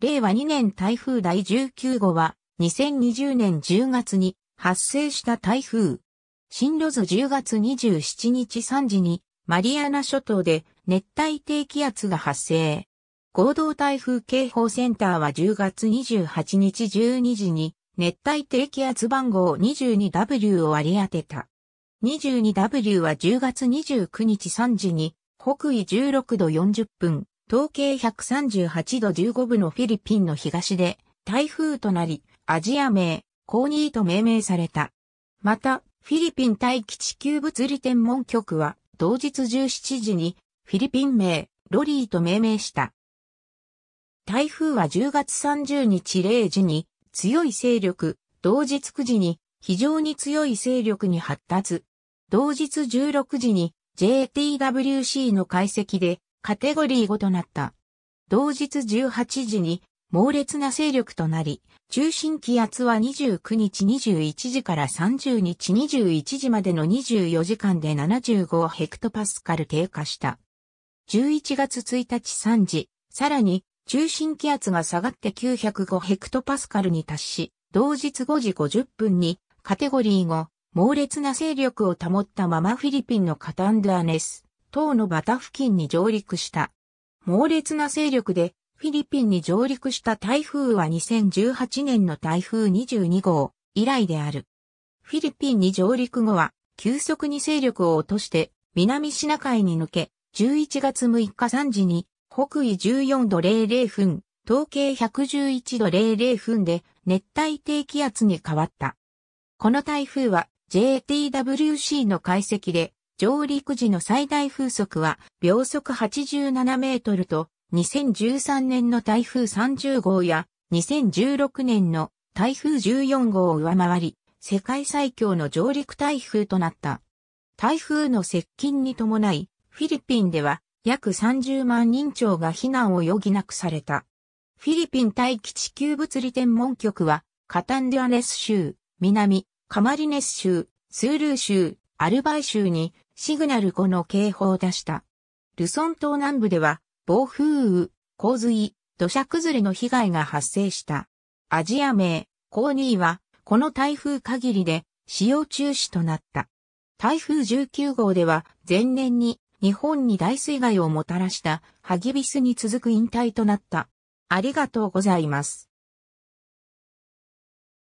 令和2年台風第19号は、2020年10月に発生した台風。進路図10月27日3時に、マリアナ諸島で熱帯低気圧が発生。合同台風警報センターは10月28日12時に、熱帯低気圧番号 22W を割り当てた。22W は10月29日3時に、北緯16度40分、統計138度15部のフィリピンの東で台風となり、アジア名、コーニーと命名された。また、フィリピン大気地球物理天文局は、同日17時に、フィリピン名、ロリーと命名した。台風は10月30日0時に、強い勢力、同日9時に、非常に強い勢力に発達。同日16時に、JTWC の解析で、カテゴリー5となった。同日18時に猛烈な勢力となり、中心気圧は29日21時から30日21時までの24時間で75ヘクトパスカル低下した。11月1日3時、さらに中心気圧が下がって905ヘクトパスカルに達し、同日5時50分にカテゴリー5、猛烈な勢力を保ったままフィリピンのカタンドアネス、島のバタ付近に上陸した。猛烈な勢力でフィリピンに上陸した台風は2018年の台風22号以来である。フィリピンに上陸後は急速に勢力を落として南シナ海に抜け、11月6日3時に北緯14度00分、東経111度00分で熱帯低気圧に変わった。この台風は JTWC の解析で上陸時の最大風速は秒速87メートルと、2013年の台風30号や2016年の台風14号を上回り、世界最強の上陸台風となった。台風の接近に伴い、フィリピンでは約30万人超が避難を余儀なくされた。フィリピン大気地球物理天文局は、カタンデュアネス州、南、カマリネス州、スールー州、アルバイ州にシグナル5の警報を出した。ルソン島南部では暴風雨、洪水、土砂崩れの被害が発生した。アジア名、コーニーはこの台風限りで使用中止となった。台風19号では前年に日本に大水害をもたらしたハギビスに続く引退となった。ありがとうございます。